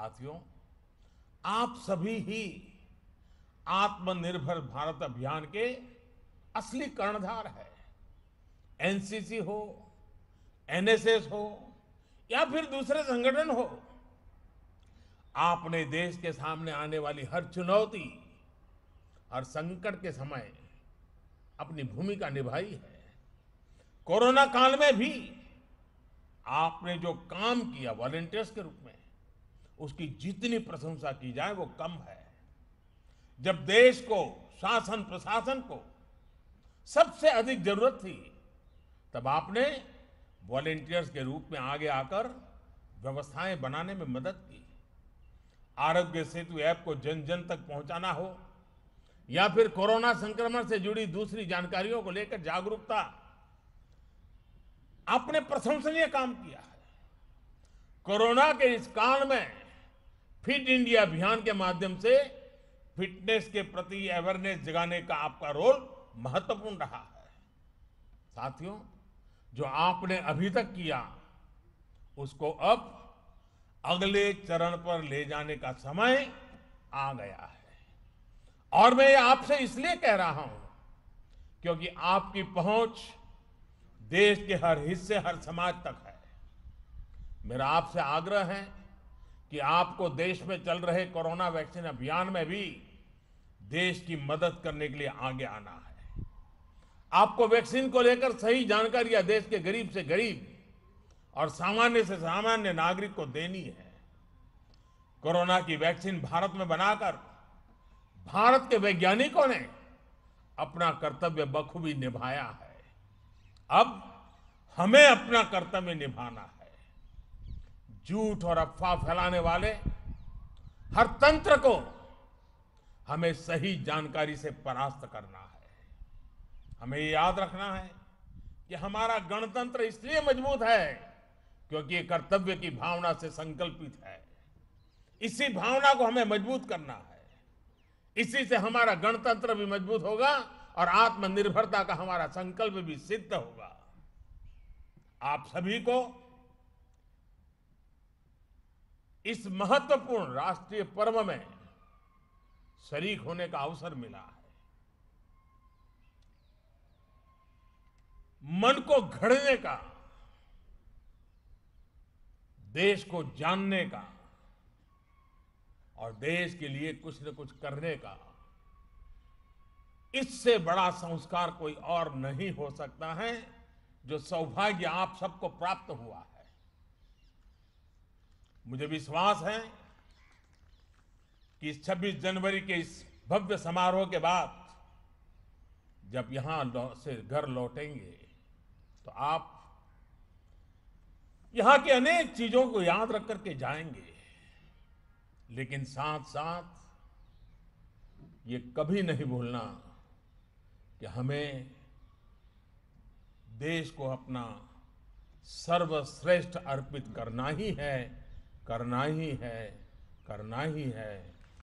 साथियों आप सभी ही आत्मनिर्भर भारत अभियान के असली कर्णधार है एनसीसी हो एनएसएस हो या फिर दूसरे संगठन हो आपने देश के सामने आने वाली हर चुनौती हर संकट के समय अपनी भूमिका निभाई है कोरोना काल में भी आपने जो काम किया वॉलेंटियर्स के रूप में उसकी जितनी प्रशंसा की जाए वो कम है जब देश को शासन प्रशासन को सबसे अधिक जरूरत थी तब आपने वॉलेंटियर्स के रूप में आगे आकर व्यवस्थाएं बनाने में मदद की आरोग्य सेतु ऐप को जन जन तक पहुंचाना हो या फिर कोरोना संक्रमण से जुड़ी दूसरी जानकारियों को लेकर जागरूकता आपने प्रशंसनीय काम किया है कोरोना के इस काल में फिट इंडिया अभियान के माध्यम से फिटनेस के प्रति अवेयरनेस जगाने का आपका रोल महत्वपूर्ण रहा है साथियों जो आपने अभी तक किया उसको अब अगले चरण पर ले जाने का समय आ गया है और मैं आपसे इसलिए कह रहा हूं क्योंकि आपकी पहुंच देश के हर हिस्से हर समाज तक है मेरा आपसे आग्रह है कि आपको देश में चल रहे कोरोना वैक्सीन अभियान में भी देश की मदद करने के लिए आगे आना है आपको वैक्सीन को लेकर सही जानकारियां देश के गरीब से गरीब और सामान्य से सामान्य नागरिक को देनी है कोरोना की वैक्सीन भारत में बनाकर भारत के वैज्ञानिकों ने अपना कर्तव्य बखूबी निभाया है अब हमें अपना कर्तव्य निभाना है झूठ और अफवाह फैलाने वाले हर तंत्र को हमें सही जानकारी से परास्त करना है हमें याद रखना है कि हमारा गणतंत्र इसलिए मजबूत है क्योंकि ये कर्तव्य की भावना से संकल्पित है इसी भावना को हमें मजबूत करना है इसी से हमारा गणतंत्र भी मजबूत होगा और आत्मनिर्भरता का हमारा संकल्प भी सिद्ध होगा आप सभी को इस महत्वपूर्ण राष्ट्रीय पर्व में शरीक होने का अवसर मिला है मन को घड़ने का देश को जानने का और देश के लिए कुछ न कुछ करने का इससे बड़ा संस्कार कोई और नहीं हो सकता है जो सौभाग्य आप सबको प्राप्त हुआ है मुझे विश्वास है कि 26 जनवरी के इस भव्य समारोह के बाद जब यहां से घर लौटेंगे तो आप यहां की अनेक चीजों को याद रख करके जाएंगे लेकिन साथ साथ ये कभी नहीं भूलना कि हमें देश को अपना सर्वश्रेष्ठ अर्पित करना ही है करना ही है करना ही है